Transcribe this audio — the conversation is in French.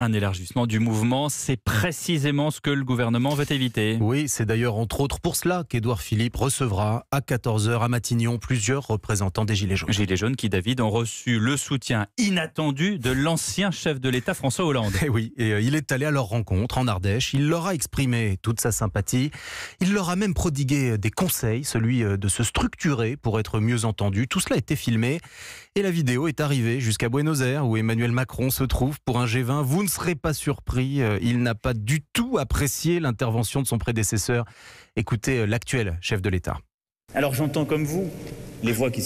Un élargissement du mouvement, c'est précisément ce que le gouvernement veut éviter. Oui, c'est d'ailleurs entre autres pour cela qu'Édouard Philippe recevra à 14h à Matignon plusieurs représentants des Gilets jaunes. Gilets jaunes qui, David, ont reçu le soutien inattendu de l'ancien chef de l'État François Hollande. Et eh oui, et euh, il est allé à leur rencontre en Ardèche, il leur a exprimé toute sa sympathie, il leur a même prodigué des conseils, celui euh, de se structurer pour être mieux entendu. Tout cela a été filmé et la vidéo est arrivée jusqu'à Buenos Aires où Emmanuel Macron se trouve pour un G20. Vous ne serait pas surpris, euh, il n'a pas du tout apprécié l'intervention de son prédécesseur. Écoutez euh, l'actuel chef de l'État. Alors j'entends comme vous les voix qui